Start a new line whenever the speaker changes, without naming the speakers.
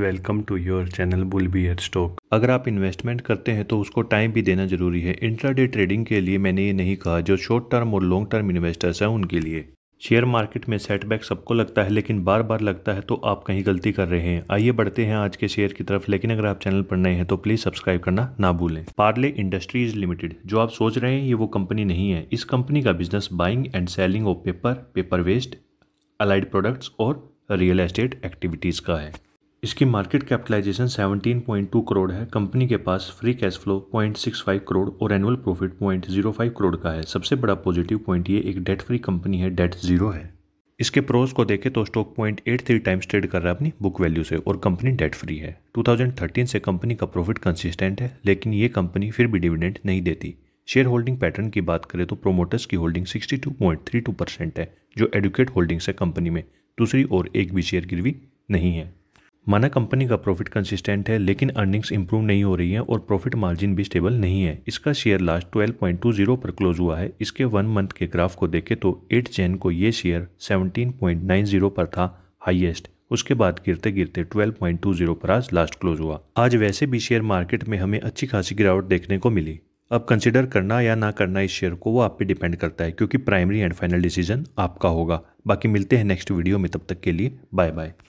welcome to your channel bull B at stock अगर आप investment करते हैं तो उसको टाइम भी देना जरूरी है इंट्राडे ट्रेडिंग के लिए मैंने ये नहीं कहा जो शॉर्ट टर्म और लॉन्ग टर्म इन्वेस्टर्स हैं उनके लिए शेयर मार्केट में सेटबैक सबको लगता है लेकिन बार बार लगता है तो आप कहीं गलती कर रहे हैं आइए बढ़ते हैं आज के शेयर की तरफ लेकिन अगर आप चैनल पर नए हैं तो प्लीज सब्सक्राइब करना ना भूलें पार्ले इंडस्ट्रीज लिमिटेड जो आप सोच रहे हैं ये वो कंपनी नहीं है इस कंपनी का business buying and selling of paper paper waste allied products और रियल एस्टेट एक्टिविटीज़ का है इसकी मार्केट कैपिटलाइजेशन 17.2 करोड़ है कंपनी के पास फ्री कैश फ्लो 0.65 करोड़ और एनुअल प्रॉफिट 0.05 करोड़ का है सबसे बड़ा पॉजिटिव पॉइंट ये एक डेट फ्री कंपनी है डेट जीरो है इसके प्रोस को देखें तो stock point at three times trade कर रहा है अपनी बुक वैल्यू से और कंपनी डेट फ्री है 2013 से कंपनी का प्रॉफिट कंसिस्टेंट है लेकिन ये कंपनी फिर भी डिविडेंड नहीं देती शेयर होल्डिंग पैटर्न की बात करें तो प्रोमोटर्स की होल्डिंग 62.32 परसेंट है जो एडुकेट होल्डिंग्स है कंपनी में दूसरी ओर एक भी शेयर गिरवी नहीं है माना कंपनी का प्रॉफिट कंसिस्टेंट है लेकिन अर्निंग्स इंप्रूव नहीं हो रही है और प्रॉफिट मार्जिन भी स्टेबल नहीं है इसका शेयर लास्ट 12.20 पर क्लोज हुआ है इसके वन मंथ के ग्राफ को देखें तो 8 जैन को ये शेयर 17.90 पर था हाईएस्ट उसके बाद गिरते गिरते 12.20 पर आज लास्ट क्लोज हुआ आज वैसे भी शेयर मार्केट में हमें अच्छी खासी गिरावट देखने को मिली अब कंसिडर करना या ना करना इस शेयर को वो आप पे डिपेंड करता है क्योंकि प्राइमरी एंड फाइनल डिसीजन आपका होगा बाकी मिलते हैं नेक्स्ट वीडियो में तब तक के लिए बाय बाय